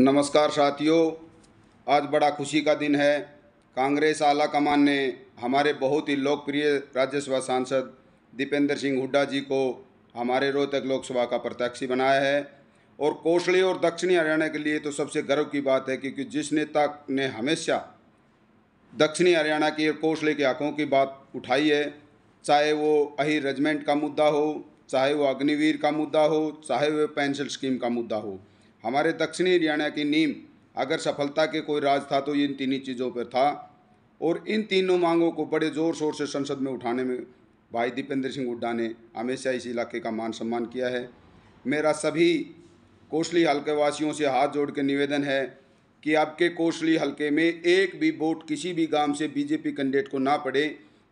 नमस्कार साथियों आज बड़ा खुशी का दिन है कांग्रेस आला कमान ने हमारे बहुत ही लोकप्रिय राज्यसभा सांसद दीपेंद्र सिंह हुड्डा जी को हमारे रोहतक लोकसभा का प्रत्याशी बनाया है और कोसली और दक्षिणी हरियाणा के लिए तो सबसे गर्व की बात है क्योंकि जिस नेता ने हमेशा दक्षिणी हरियाणा की और कोसले के आंखों की बात उठाई है चाहे वो अहिर रेजमेंट का मुद्दा हो चाहे वो अग्निवीर का मुद्दा हो चाहे वह पेंशन स्कीम का मुद्दा हो हमारे दक्षिणी हरियाणा की नीम अगर सफलता के कोई राज था तो इन तीनों चीज़ों पर था और इन तीनों मांगों को बड़े ज़ोर शोर से संसद में उठाने में भाई दीपेंद्र सिंह हुड्डा ने हमेशा इस इलाके का मान सम्मान किया है मेरा सभी कोसली हल्के वासियों से हाथ जोड़ के निवेदन है कि आपके कोसली हल्के में एक भी वोट किसी भी गांव से बीजेपी कैंडिडेट को ना पड़े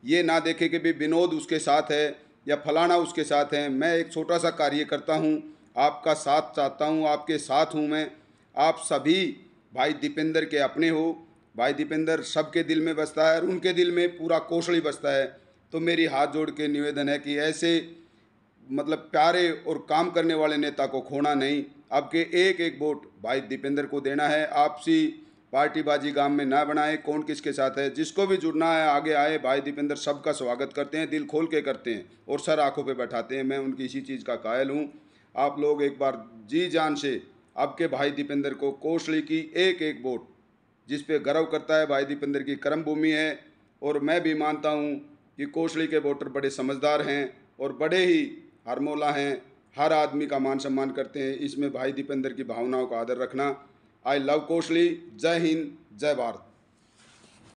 ये ना देखे कि भी विनोद उसके साथ है या फलाना उसके साथ है मैं एक छोटा सा कार्य करता हूँ आपका साथ चाहता हूँ आपके साथ हूँ मैं आप सभी भाई दीपेंद्र के अपने हो भाई दीपेंद्र सबके दिल में बसता है और उनके दिल में पूरा कोशड़ी बसता है तो मेरी हाथ जोड़ के निवेदन है कि ऐसे मतलब प्यारे और काम करने वाले नेता को खोना नहीं आपके एक एक वोट भाई दीपेंद्र को देना है आपसी पार्टीबाजी गांव में ना बनाए कौन किसके साथ है जिसको भी जुड़ना है आगे आए भाई दीपेंद्र सबका स्वागत करते हैं दिल खोल के करते हैं और सर आंखों पे बैठाते हैं मैं उनकी इसी चीज़ का कायल हूँ आप लोग एक बार जी जान से आपके भाई दीपेंद्र को कोसली की एक एक वोट जिस पे गर्व करता है भाई दीपेंद्र की कर्म भूमि है और मैं भी मानता हूँ कि कोसली के वोटर बड़े समझदार हैं और बड़े ही हरमोला हैं हर आदमी का मान सम्मान करते हैं इसमें भाई दीपेंद्र की भावनाओं का आदर रखना आई लव कोसली जय हिंद जय भारत